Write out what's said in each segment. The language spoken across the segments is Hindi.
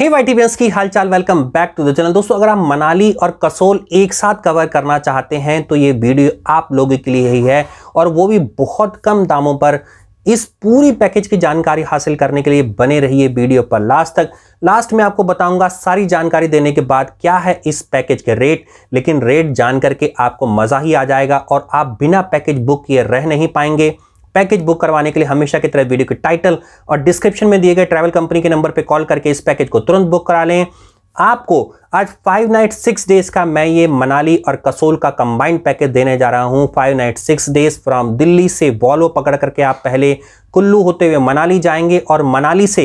हे वाईटीबियंस की हालचाल welcome back to the channel दोस्तों अगर आप मनाली और कसोल एक साथ कवर करना चाहते हैं तो ये वीडियो आप लोगों के लिए ही है और वो भी बहुत कम दामों पर इस पूरी पैकेज की जानकारी हासिल करने के लिए बने रहिए वीडियो पर लास्ट तक लास्ट में आपको बताऊंगा सारी जानकारी देने के बाद क्या है इस पैकेज के रेट लेकिन रेट जान करके आपको मज़ा ही आ जाएगा और आप बिना पैकेज बुक किए रह नहीं पाएंगे पैकेज बुक करवाने के लिए हमेशा की तरह वीडियो के टाइटल और डिस्क्रिप्शन में दिए गए ट्रैवल कंपनी के नंबर पर कॉल करके इस पैकेज को तुरंत बुक करा लें आपको आज फाइव नाइट सिक्स डेज का मैं ये मनाली और कसोल का कंबाइंड पैकेज देने जा रहा हूँ five night six days from Delhi से वॉल्वो पकड़ करके आप पहले कुल्लू होते हुए मनाली जाएंगे और मनाली से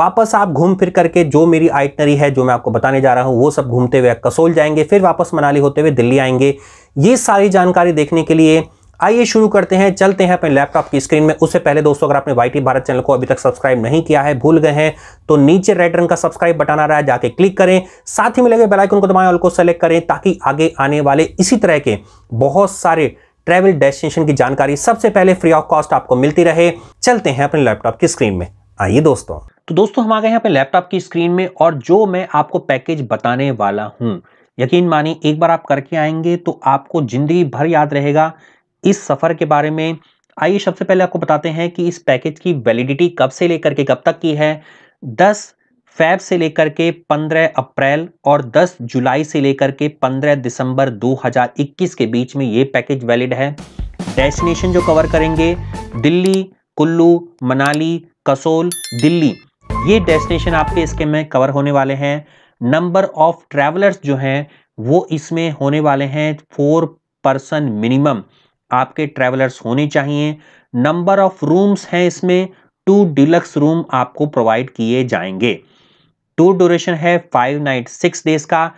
वापस आप घूम फिर करके जो मेरी आइटनरी है जो मैं आपको बताने जा रहा हूँ वो सब घूमते हुए कसोल जाएंगे फिर वापस मनाली होते हुए दिल्ली आएंगे ये सारी जानकारी देखने के लिए आइए शुरू करते हैं चलते हैं अपने लैपटॉप की स्क्रीन में उससे पहले दोस्तों अगर आपने वाई भारत चैनल को अभी तक सब्सक्राइब नहीं किया है भूल गए हैं तो नीचे रेड रंग का सब्सक्राइब बटन आ रहा है जाके क्लिक करें साथ ही मिलेगा बेलाइकन को दबाएं को सेलेक्ट करें ताकि आगे आने वाले इसी तरह के बहुत सारे ट्रेवल डेस्टिनेशन की जानकारी सबसे पहले फ्री ऑफ कॉस्ट आपको मिलती रहे चलते हैं अपने लैपटॉप की स्क्रीन में आइए दोस्तों तो दोस्तों हम आ गए हैं अपने लैपटॉप की स्क्रीन में और जो मैं आपको पैकेज बताने वाला हूँ यकीन मानिए एक बार आप करके आएंगे तो आपको जिंदगी भर याद रहेगा इस सफ़र के बारे में आइए सबसे पहले आपको बताते हैं कि इस पैकेज की वैलिडिटी कब से लेकर के कब तक की है 10 फैब से लेकर के 15 अप्रैल और 10 जुलाई से लेकर के 15 दिसंबर 2021 के बीच में ये पैकेज वैलिड है डेस्टिनेशन जो कवर करेंगे दिल्ली कुल्लू मनाली कसोल दिल्ली ये डेस्टिनेशन आपके इसके में कवर होने वाले हैं नंबर ऑफ ट्रैवलर्स जो हैं वो इसमें होने वाले हैं फोर पर्सन मिनिमम आपके ट्रैवलर्स होने चाहिए नंबर ऑफ रूम्स हैं इसमें टू डिलक्स रूम आपको प्रोवाइड किए जाएंगे टूर ड्यूरेशन है फाइव नाइट सिक्स डेज का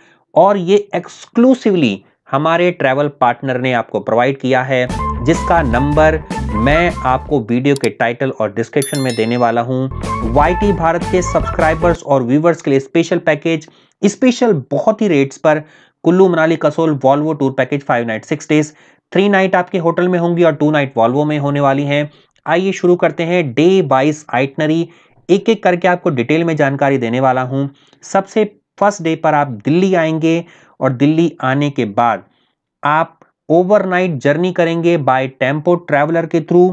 और ये एक्सक्लूसिवली हमारे ट्रैवल पार्टनर ने आपको प्रोवाइड किया है जिसका नंबर मैं आपको वीडियो के टाइटल और डिस्क्रिप्शन में देने वाला हूँ वाई भारत के सब्सक्राइबर्स और व्यूवर्स के लिए स्पेशल पैकेज स्पेशल बहुत ही रेट्स पर Kullu Manali Kasol Volvo tour package five night six days three night आपके होटल में होंगी और टू नाइट वॉल्वो में होने वाली हैं आइए शुरू करते हैं डे बाइस आइटनरी एक एक करके आपको डिटेल में जानकारी देने वाला हूँ सबसे फर्स्ट डे पर आप दिल्ली आएंगे और दिल्ली आने के बाद आप ओवरनाइट जर्नी करेंगे बाय टेम्पो ट्रैवलर के थ्रू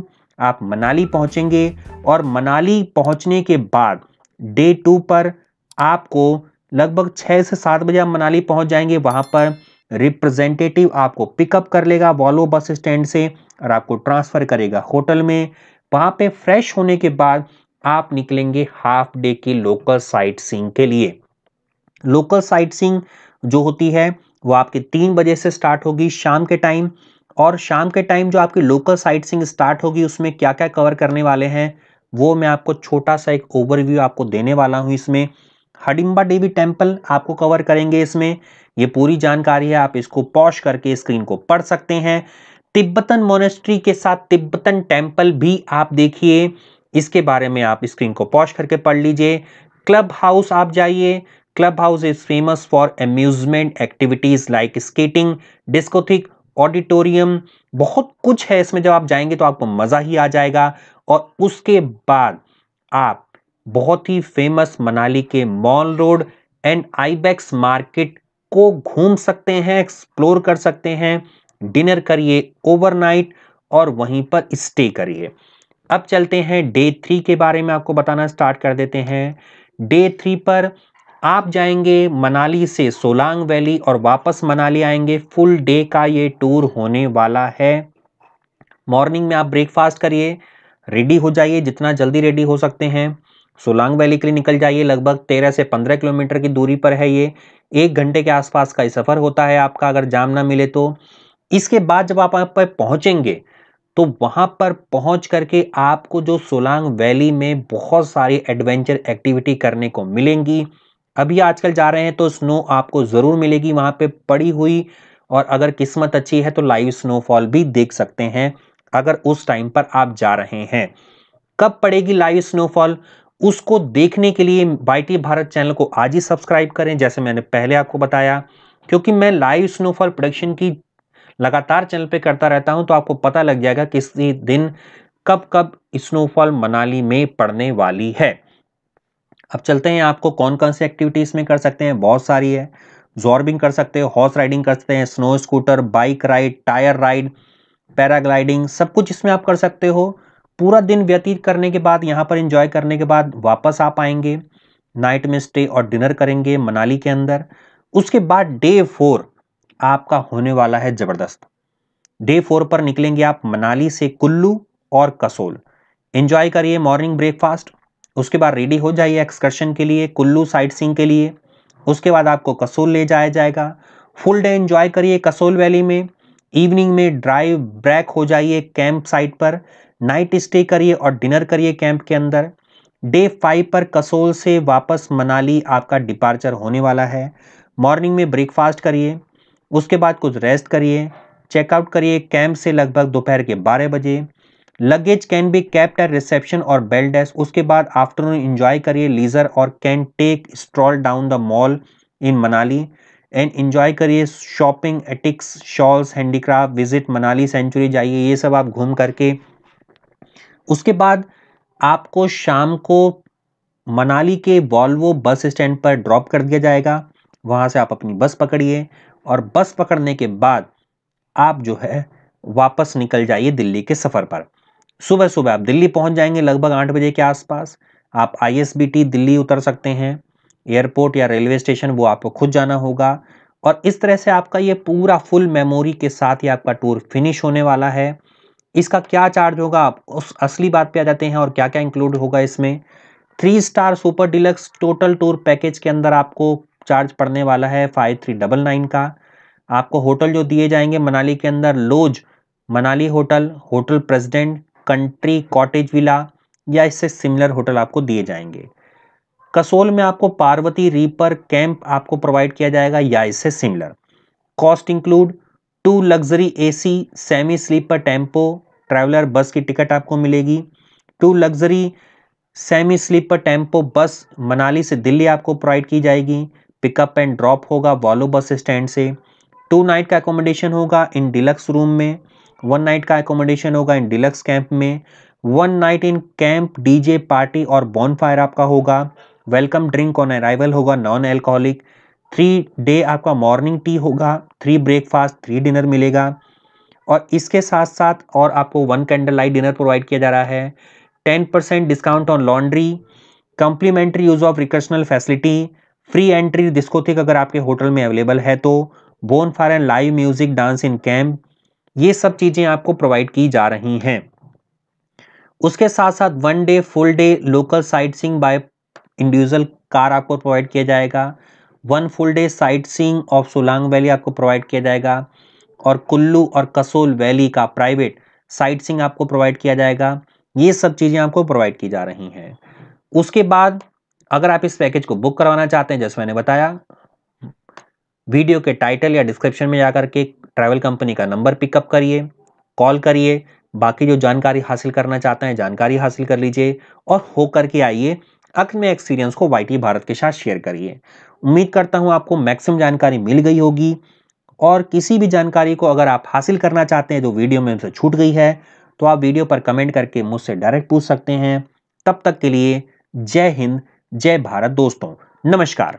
आप मनाली पहुंचेंगे और मनाली पहुंचने के बाद डे टू पर आपको लगभग छः से सात बजे आप मनाली पहुंच जाएंगे वहां पर रिप्रेजेंटेटिव आपको पिकअप कर लेगा वॉल्वो बस स्टैंड से और आपको ट्रांसफ़र करेगा होटल में वहाँ पे फ्रेश होने के बाद आप निकलेंगे हाफ डे की लोकल साइट सींग के लिए लोकल साइट सींग जो होती है वो आपके तीन बजे से स्टार्ट होगी शाम के टाइम और शाम के टाइम जो आपकी लोकल साइट सींग स्टार्ट होगी उसमें क्या क्या कवर करने वाले हैं वो मैं आपको छोटा सा एक ओवरव्यू आपको देने वाला हूँ इसमें हडिम्बा देवी टेम्पल आपको कवर करेंगे इसमें ये पूरी जानकारी है आप इसको पॉश करके स्क्रीन को पढ़ सकते हैं तिब्बतन मोनेस्ट्री के साथ तिब्बतन टेम्पल भी आप देखिए इसके बारे में आप स्क्रीन को पॉश करके पढ़ लीजिए क्लब हाउस आप जाइए club house is famous for amusement activities like skating discotheque auditorium बहुत कुछ है इसमें जब आप जाएंगे तो आपको मज़ा ही आ जाएगा और उसके बाद आप बहुत ही फेमस मनाली के mall road and Ibex market को घूम सकते हैं एक्सप्लोर कर सकते हैं डिनर करिए ओवरनाइट और वहीं पर स्टे करिए अब चलते हैं डे थ्री के बारे में आपको बताना स्टार्ट कर देते हैं डे थ्री पर आप जाएंगे मनाली से सोलांग वैली और वापस मनाली आएंगे फुल डे का ये टूर होने वाला है मॉर्निंग में आप ब्रेकफास्ट करिए रेडी हो जाइए जितना जल्दी रेडी हो सकते हैं सोलांग वैली के लिए निकल जाइए लगभग तेरह से पंद्रह किलोमीटर की दूरी पर है ये एक घंटे के आसपास का सफ़र होता है आपका अगर जाम ना मिले तो इसके बाद जब आप पर पहुँचेंगे तो वहाँ पर पहुँच करके आपको जो सोलांग वैली में बहुत सारी एडवेंचर एक्टिविटी करने को मिलेंगी अभी आजकल जा रहे हैं तो स्नो आपको ज़रूर मिलेगी वहाँ पे पड़ी हुई और अगर किस्मत अच्छी है तो लाइव स्नोफॉल भी देख सकते हैं अगर उस टाइम पर आप जा रहे हैं कब पड़ेगी लाइव स्नोफॉल उसको देखने के लिए वाईटी भारत चैनल को आज ही सब्सक्राइब करें जैसे मैंने पहले आपको बताया क्योंकि मैं लाइव स्नोफॉल प्रोडक्शन की लगातार चैनल पे करता रहता हूं तो आपको पता लग जाएगा किस दिन कब कब स्नोफॉल मनाली में पड़ने वाली है अब चलते हैं आपको कौन कौन सी एक्टिविटीज़ में कर सकते हैं बहुत सारी है जॉर्बिंग कर सकते हैं हॉर्स राइडिंग कर सकते हैं snow scooter bike ride tyre ride paragliding सब कुछ इसमें आप कर सकते हो पूरा दिन व्यतीत करने के बाद यहाँ पर इंजॉय करने के बाद वापस आप आएंगे नाइट में स्टे और डिनर करेंगे मनाली के अंदर उसके बाद डे फोर आपका होने वाला है ज़बरदस्त डे फोर पर निकलेंगे आप मनाली से कुल्लू और कसोल एंजॉय करिए मॉर्निंग ब्रेकफास्ट उसके बाद रेडी हो जाइए एक्सकर्शन के लिए कुल्लू साइट सीन के लिए उसके बाद आपको कसोल ले जाया जाएगा फुल डे एंजॉय करिए कसोल वैली में इवनिंग में ड्राइव ब्रैक हो जाइए कैंप साइट पर नाइट स्टे करिए और डिनर करिए कैंप के अंदर डे फाइव पर कसोल से वापस मनाली आपका डिपार्चर होने वाला है मॉर्निंग में ब्रेकफास्ट करिए उसके बाद कुछ रेस्ट करिए चेकआउट करिए कैंप से लगभग दोपहर के बारह बजे luggage can be kept at reception और बेल डेस्क उसके बाद आफ्टरनून इंजॉय करिए लीजर और can take stroll down the mall in Manali and enjoy करिए shopping ethnics shawls handicraft visit Manali sanctuary जाइए ये सब आप घूम करके उसके बाद आपको शाम को मनाली के वॉल्वो बस स्टैंड पर ड्रॉप कर दिया जाएगा वहाँ से आप अपनी बस पकड़िए और बस पकड़ने के बाद आप जो है वापस निकल जाइए दिल्ली के सफ़र पर सुबह सुबह आप दिल्ली पहुँच जाएंगे लगभग आठ बजे के आसपास आप आईएसबीटी दिल्ली उतर सकते हैं एयरपोर्ट या रेलवे स्टेशन वो आपको खुद जाना होगा और इस तरह से आपका ये पूरा फुल मेमोरी के साथ ही आपका टूर फिनिश होने वाला है इसका क्या चार्ज होगा आप उस असली बात पे आ जाते हैं और क्या क्या इंक्लूड होगा इसमें three star super deluxe total tour package के अंदर आपको चार्ज पड़ने वाला है फाइव थ्री डबल नाइन का आपको होटल जो दिए जाएंगे मनाली के अंदर लोज Manali hotel hotel president country cottage villa या इससे सिमिलर होटल आपको दिए जाएंगे कसोल में आपको पार्वती रीपर कैंप आपको प्रोवाइड किया जाएगा या इससे similar cost include two luxury AC semi sleeper tempo traveller bus की टिकट आपको मिलेगी two luxury semi sleeper tempo bus Manali से दिल्ली आपको प्रोवाइड की जाएगी पिकअप एंड ड्रॉप होगा वॉलो बस स्टैंड से टू नाइट का एकोमोडेशन होगा इन डिलक्स रूम में वन नाइट का एकोमोडेशन होगा इन डिलक्स कैंप में one night in camp DJ party और बॉन फायर आपका होगा वेलकम ड्रिंक ऑन अराइवल होगा नॉन एल्कोहलिक थ्री डे आपका मॉर्निंग टी होगा थ्री ब्रेकफास्ट थ्री डिनर मिलेगा और इसके साथ साथ और आपको one candle light dinner provide किया जा रहा है ten percent discount on laundry complimentary use of रिकर्शनल facility free entry discotheque अगर आपके होटल में अवेलेबल है तो bonfire and live music dance in camp ये सब चीज़ें आपको प्रोवाइड की जा रही हैं उसके साथ साथ one day full day local sightseeing by individual car आपको प्रोवाइड किया जाएगा one full day sightseeing of Solang valley आपको प्रोवाइड किया जाएगा और कुल्लू और कसोल वैली का प्राइवेट साइट सींग आपको प्रोवाइड किया जाएगा ये सब चीज़ें आपको प्रोवाइड की जा रही हैं उसके बाद अगर आप इस पैकेज को बुक करवाना चाहते हैं जैसे मैंने बताया वीडियो के टाइटल या डिस्क्रिप्शन में जाकर के ट्रैवल कंपनी का नंबर पिकअप करिए कॉल करिए बाकी जो जानकारी हासिल करना चाहते हैं जानकारी हासिल कर लीजिए और होकर के आइए अपने एक्सपीरियंस को वाई भारत के साथ शेयर करिए उम्मीद करता हूँ आपको मैक्सिमम जानकारी मिल गई होगी और किसी भी जानकारी को अगर आप हासिल करना चाहते हैं जो वीडियो में हमसे छूट गई है तो आप वीडियो पर कमेंट करके मुझसे डायरेक्ट पूछ सकते हैं तब तक के लिए जय हिंद जय भारत दोस्तों नमस्कार